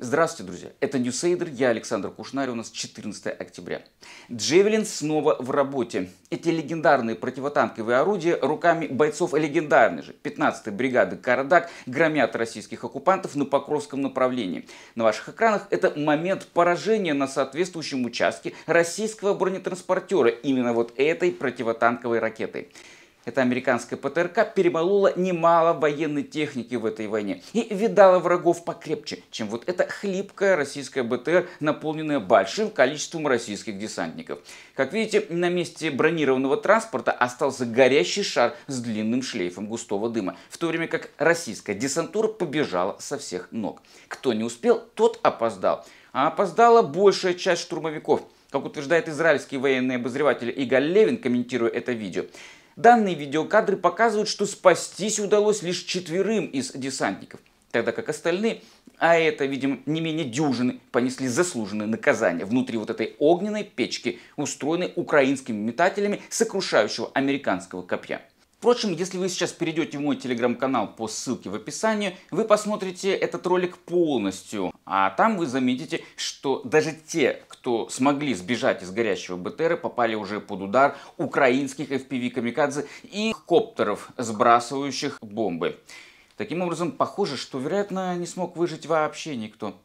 Здравствуйте, друзья. Это Ньюсейдер, я Александр Кушнарь, у нас 14 октября. Джевелин снова в работе. Эти легендарные противотанковые орудия руками бойцов легендарной же 15-й бригады «Карадак» громят российских оккупантов на Покровском направлении. На ваших экранах это момент поражения на соответствующем участке российского бронетранспортера именно вот этой противотанковой ракетой эта американская ПТРК перемолола немало военной техники в этой войне и видала врагов покрепче, чем вот эта хлипкая российская БТР, наполненная большим количеством российских десантников. Как видите, на месте бронированного транспорта остался горящий шар с длинным шлейфом густого дыма, в то время как российская десантура побежала со всех ног. Кто не успел, тот опоздал. А опоздала большая часть штурмовиков – как утверждает израильский военный обозреватель Игаль Левин, комментируя это видео, Данные видеокадры показывают, что спастись удалось лишь четверым из десантников, тогда как остальные, а это, видимо, не менее дюжины, понесли заслуженное наказание внутри вот этой огненной печки, устроенной украинскими метателями сокрушающего американского копья. Впрочем, если вы сейчас перейдете в мой телеграм-канал по ссылке в описании, вы посмотрите этот ролик полностью, а там вы заметите, что даже те кто смогли сбежать из горящего БТРа, попали уже под удар украинских FPV-камикадзе и коптеров, сбрасывающих бомбы. Таким образом, похоже, что, вероятно, не смог выжить вообще никто.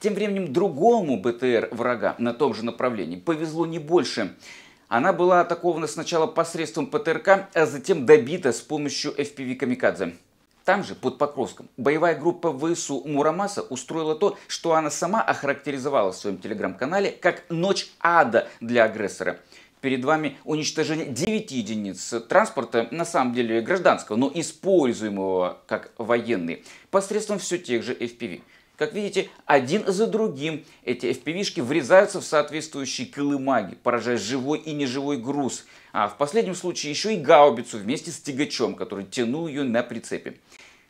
Тем временем другому БТР врага на том же направлении повезло не больше. Она была атакована сначала посредством ПТРК, а затем добита с помощью FPV-камикадзе. Там же, под Покровском, боевая группа ВСУ Мурамаса устроила то, что она сама охарактеризовала в своем телеграм-канале как «ночь ада для агрессора». Перед вами уничтожение 9 единиц транспорта, на самом деле гражданского, но используемого как военный, посредством все тех же FPV. Как видите, один за другим эти FPV-шки врезаются в соответствующие колымаги, поражая живой и неживой груз, а в последнем случае еще и гаубицу вместе с тягачом, который тянул ее на прицепе.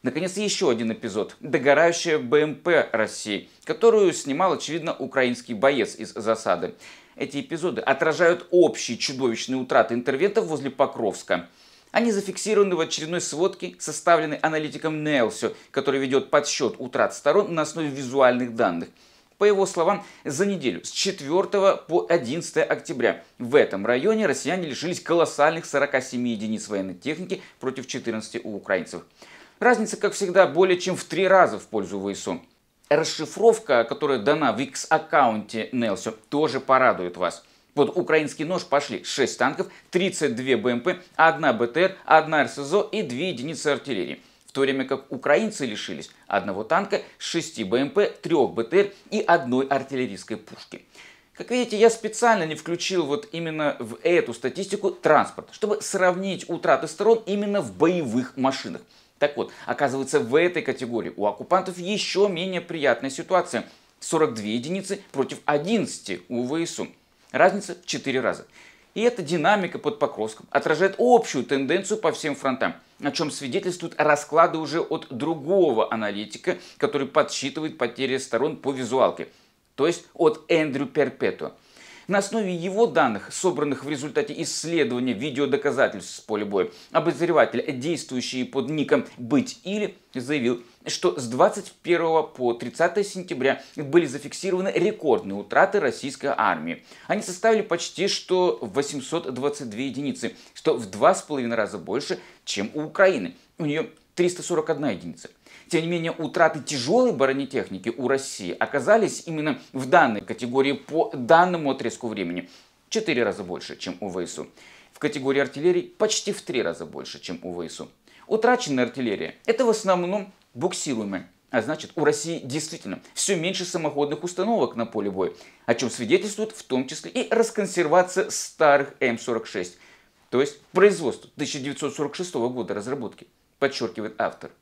Наконец, еще один эпизод. Догорающая БМП эм России, которую снимал, очевидно, украинский боец из засады. Эти эпизоды отражают общие чудовищные утраты интервентов возле Покровска. Они зафиксированы в очередной сводке, составленной аналитиком Нелсио, который ведет подсчет утрат сторон на основе визуальных данных. По его словам, за неделю с 4 по 11 октября в этом районе россияне лишились колоссальных 47 единиц военной техники против 14 у украинцев. Разница, как всегда, более чем в три раза в пользу ВСУ. Расшифровка, которая дана в X-аккаунте Нелсио, тоже порадует вас – вот украинский нож пошли 6 танков, 32 БМП, 1 БТР, 1 РСЗО и 2 единицы артиллерии. В то время как украинцы лишились одного танка, 6 БМП, 3 БТР и одной артиллерийской пушки. Как видите, я специально не включил вот именно в эту статистику транспорт, чтобы сравнить утраты сторон именно в боевых машинах. Так вот, оказывается, в этой категории у оккупантов еще менее приятная ситуация. 42 единицы против 11 у ВСУ. Разница в 4 раза. И эта динамика под покроском отражает общую тенденцию по всем фронтам, о чем свидетельствуют расклады уже от другого аналитика, который подсчитывает потери сторон по визуалке, то есть от Эндрю Перпетуа. На основе его данных, собранных в результате исследования видеодоказательств с поля боя, обозреватель, действующий под ником «Быть или», заявил, что с 21 по 30 сентября были зафиксированы рекордные утраты российской армии. Они составили почти что 822 единицы, что в два с половиной раза больше, чем у Украины. У нее 341 единица. Тем не менее, утраты тяжелой бронетехники у России оказались именно в данной категории по данному отрезку времени. Четыре раза больше, чем у ВСУ. В категории артиллерии почти в три раза больше, чем у ВСУ. Утраченная артиллерия – это в основном буксируемые, А значит, у России действительно все меньше самоходных установок на поле боя, о чем свидетельствует в том числе и расконсервация старых М46, то есть производство 1946 года разработки, подчеркивает автор.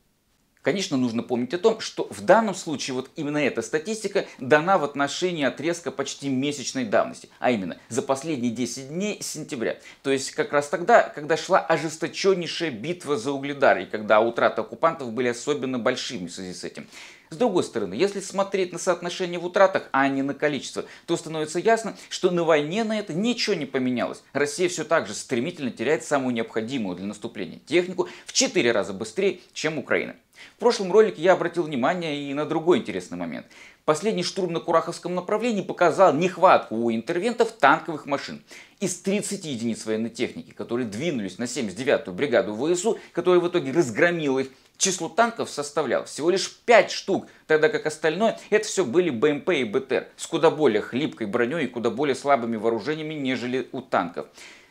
Конечно, нужно помнить о том, что в данном случае вот именно эта статистика дана в отношении отрезка почти месячной давности, а именно за последние 10 дней сентября. То есть как раз тогда, когда шла ожесточеннейшая битва за Угледар, и когда утраты оккупантов были особенно большими в связи с этим. С другой стороны, если смотреть на соотношение в утратах, а не на количество, то становится ясно, что на войне на это ничего не поменялось. Россия все так же стремительно теряет самую необходимую для наступления технику в 4 раза быстрее, чем Украина. В прошлом ролике я обратил внимание и на другой интересный момент. Последний штурм на Кураховском направлении показал нехватку у интервентов танковых машин. Из 30 единиц военной техники, которые двинулись на 79-ю бригаду ВСУ, которая в итоге разгромила их, число танков составлял всего лишь 5 штук, тогда как остальное это все были БМП и БТР с куда более хлипкой броней и куда более слабыми вооружениями, нежели у танков.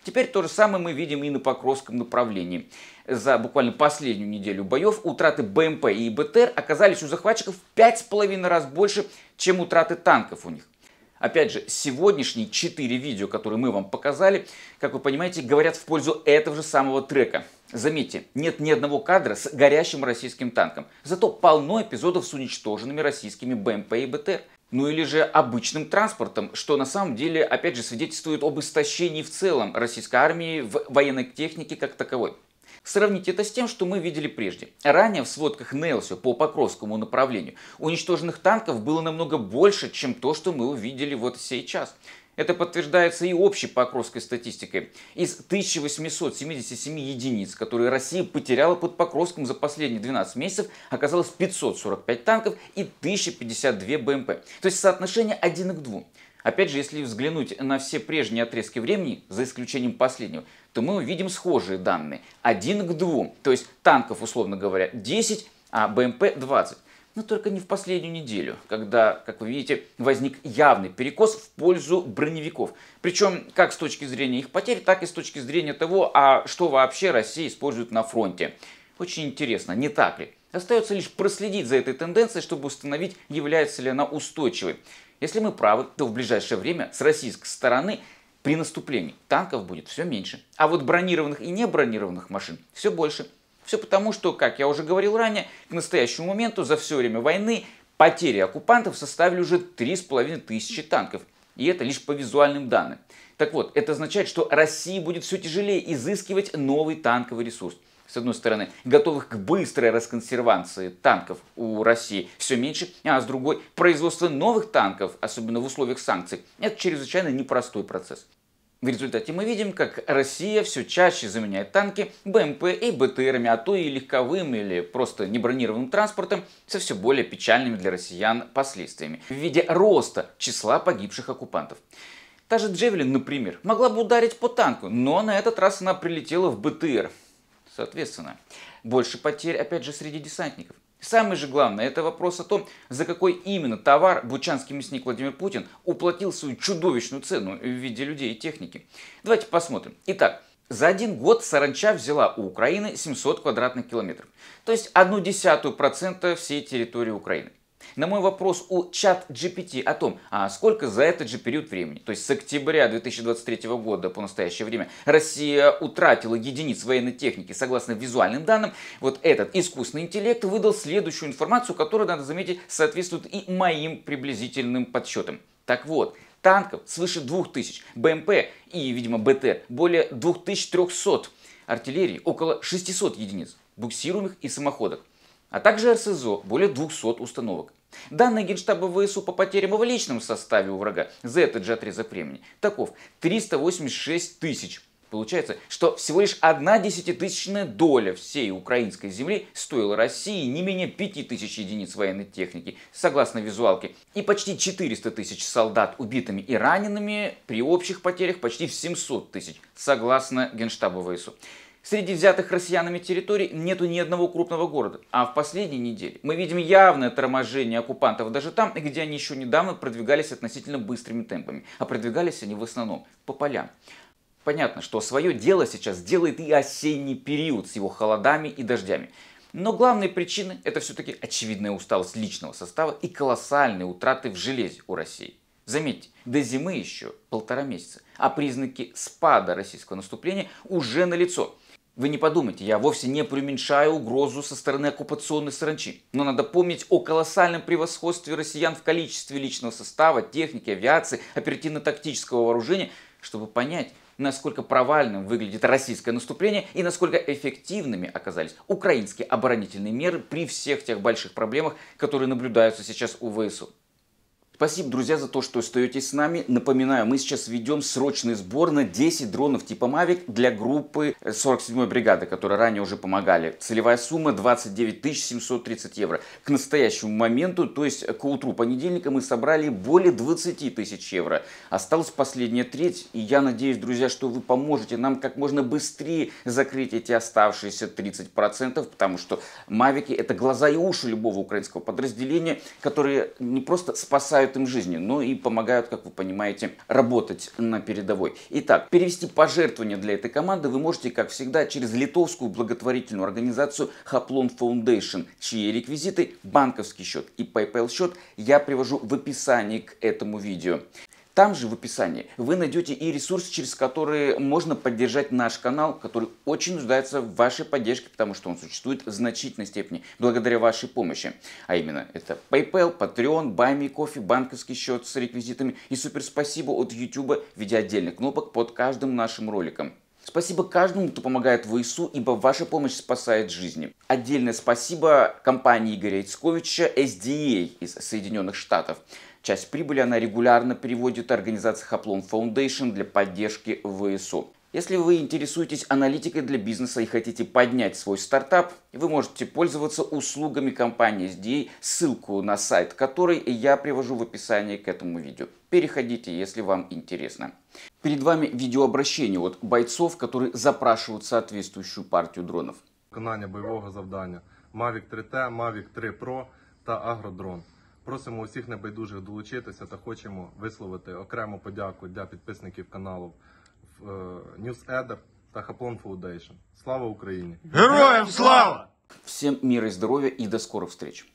Теперь то же самое мы видим и на Покровском направлении. За буквально последнюю неделю боев утраты БМП и БТР оказались у захватчиков в 5,5 раз больше, чем утраты танков у них. Опять же, сегодняшние четыре видео, которые мы вам показали, как вы понимаете, говорят в пользу этого же самого трека. Заметьте, нет ни одного кадра с горящим российским танком. Зато полно эпизодов с уничтоженными российскими БМП и БТР ну или же обычным транспортом, что на самом деле, опять же, свидетельствует об истощении в целом российской армии в военной технике как таковой. Сравните это с тем, что мы видели прежде. Ранее в сводках Нелсио по Покровскому направлению уничтоженных танков было намного больше, чем то, что мы увидели вот сейчас. Это подтверждается и общей покровской статистикой. Из 1877 единиц, которые Россия потеряла под Покровском за последние 12 месяцев, оказалось 545 танков и 1052 БМП. Эм то есть соотношение 1 к 2. Опять же, если взглянуть на все прежние отрезки времени, за исключением последнего, то мы увидим схожие данные. 1 к 2, то есть танков, условно говоря, 10, а БМП эм 20 но только не в последнюю неделю, когда, как вы видите, возник явный перекос в пользу броневиков. Причем как с точки зрения их потерь, так и с точки зрения того, а что вообще Россия использует на фронте. Очень интересно, не так ли? Остается лишь проследить за этой тенденцией, чтобы установить, является ли она устойчивой. Если мы правы, то в ближайшее время с российской стороны при наступлении танков будет все меньше, а вот бронированных и не бронированных машин все больше – все потому, что, как я уже говорил ранее, к настоящему моменту за все время войны потери оккупантов составили уже 3,5 тысячи танков. И это лишь по визуальным данным. Так вот, это означает, что России будет все тяжелее изыскивать новый танковый ресурс. С одной стороны, готовых к быстрой расконсервации танков у России все меньше, а с другой, производство новых танков, особенно в условиях санкций, это чрезвычайно непростой процесс. В результате мы видим, как Россия все чаще заменяет танки БМП и БТРами, а то и легковым или просто небронированным транспортом со все более печальными для россиян последствиями в виде роста числа погибших оккупантов. Та же Джевелин, например, могла бы ударить по танку, но на этот раз она прилетела в БТР. Соответственно, больше потерь опять же среди десантников. Самое же главное, это вопрос о том, за какой именно товар бучанский мясник Владимир Путин уплатил свою чудовищную цену в виде людей и техники. Давайте посмотрим. Итак, за один год саранча взяла у Украины 700 квадратных километров, то есть одну десятую процента всей территории Украины. На мой вопрос у чат GPT о том, а сколько за этот же период времени, то есть с октября 2023 года по настоящее время, Россия утратила единиц военной техники согласно визуальным данным, вот этот искусственный интеллект выдал следующую информацию, которая, надо заметить, соответствует и моим приблизительным подсчетам. Так вот, танков свыше 2000, БМП эм и, видимо, БТ более 2300, артиллерии около 600 единиц, буксируемых и самоходок, а также РСЗО более 200 установок. Данные Генштаба ВСУ по потерям в личном составе у врага за этот же отрезок времени таков 386 тысяч. Получается, что всего лишь одна десятитысячная доля всей украинской земли стоила России не менее 5000 единиц военной техники, согласно визуалке, и почти 400 тысяч солдат убитыми и ранеными при общих потерях почти в 700 тысяч, согласно Генштабу ВСУ. Среди взятых россиянами территорий нету ни одного крупного города. А в последние недели мы видим явное торможение оккупантов даже там, где они еще недавно продвигались относительно быстрыми темпами. А продвигались они в основном по полям. Понятно, что свое дело сейчас делает и осенний период с его холодами и дождями. Но главные причины – это все-таки очевидная усталость личного состава и колоссальные утраты в железе у России. Заметьте, до зимы еще полтора месяца, а признаки спада российского наступления уже налицо – вы не подумайте, я вовсе не преуменьшаю угрозу со стороны оккупационной саранчи. Но надо помнить о колоссальном превосходстве россиян в количестве личного состава, техники, авиации, оперативно-тактического вооружения, чтобы понять, насколько провальным выглядит российское наступление и насколько эффективными оказались украинские оборонительные меры при всех тех больших проблемах, которые наблюдаются сейчас у ВСУ. Спасибо, друзья, за то, что остаетесь с нами. Напоминаю, мы сейчас ведем срочный сбор на 10 дронов типа Mavic для группы 47-й э, бригады, которые ранее уже помогали. Целевая сумма 29 730 евро. К настоящему моменту, то есть э, к утру понедельника, мы собрали более 20 тысяч евро. Осталась последняя треть, и я надеюсь, друзья, что вы поможете нам как можно быстрее закрыть эти оставшиеся 30%, потому что Mavic это глаза и уши любого украинского подразделения, которые не просто спасают спасают им жизни, но и помогают, как вы понимаете, работать на передовой. Итак, перевести пожертвования для этой команды вы можете, как всегда, через литовскую благотворительную организацию Хаплон Foundation, чьи реквизиты, банковский счет и PayPal счет я привожу в описании к этому видео. Там же в описании вы найдете и ресурсы, через которые можно поддержать наш канал, который очень нуждается в вашей поддержке, потому что он существует в значительной степени благодаря вашей помощи. А именно это PayPal, Patreon, Buy Me Coffee, банковский счет с реквизитами и супер спасибо от YouTube в виде отдельных кнопок под каждым нашим роликом. Спасибо каждому, кто помогает ВСУ, ибо ваша помощь спасает жизни. Отдельное спасибо компании Игоря Ицковича SDA из Соединенных Штатов. Часть прибыли она регулярно переводит организации Хаплон Foundation для поддержки ВСУ. Если вы интересуетесь аналитикой для бизнеса и хотите поднять свой стартап, вы можете пользоваться услугами компании SDA, ссылку на сайт которой я привожу в описании к этому видео. Переходите, если вам интересно. Перед вами видеообращение от бойцов, которые запрашивают соответствующую партию дронов. Виконання бойового завдання Mavic 3T, Mavic 3 Pro та Агродрон. Просимо усіх небайдужих долучитися та хочемо висловити окрему подяку для підписників каналу е, NewsEdder та Хаплон Foundation. Слава Україні! Героям слава! Всем мира и здоровья и до скорых встреч!